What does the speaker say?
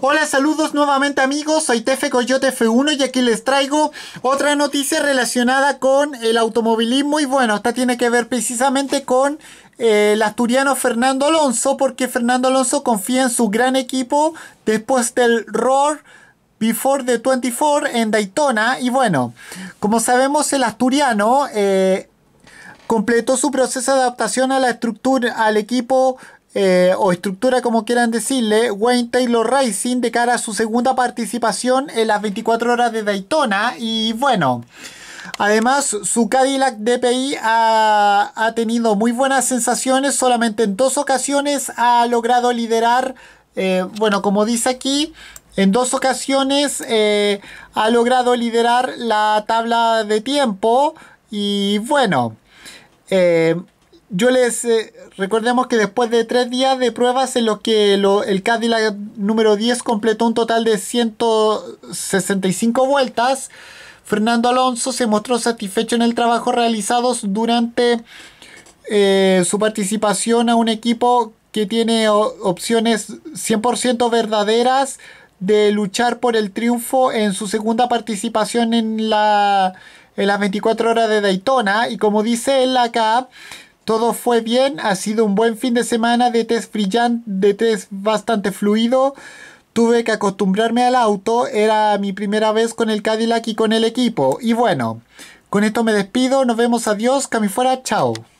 Hola, saludos nuevamente amigos, soy Tefe Coyote F1 y aquí les traigo otra noticia relacionada con el automovilismo y bueno, esta tiene que ver precisamente con eh, el asturiano Fernando Alonso porque Fernando Alonso confía en su gran equipo después del Roar Before the 24 en Daytona y bueno, como sabemos el asturiano eh, completó su proceso de adaptación a la estructura, al equipo eh, o estructura, como quieran decirle, Wayne Taylor Racing de cara a su segunda participación en las 24 horas de Daytona. Y bueno, además su Cadillac DPI ha, tenido muy buenas sensaciones, solamente en dos ocasiones ha logrado liderar, eh, bueno, como dice aquí, en dos ocasiones eh, ha logrado liderar la tabla de tiempo y bueno, eh, yo les eh, recordemos que después de tres días de pruebas en los que el Cadillac número 10 completó un total de 165 vueltas, Fernando Alonso se mostró satisfecho en el trabajo realizado durante eh, su participación a un equipo que tiene opciones 100% verdaderas de luchar por el triunfo en su segunda participación en, la, en las 24 horas de Daytona y como dice él acá, todo fue bien, ha sido un buen fin de semana de test brillante, de test bastante fluido. Tuve que acostumbrarme al auto, era mi primera vez con el Cadillac y con el equipo. Y bueno, con esto me despido, nos vemos, adiós, cami fuera, chao.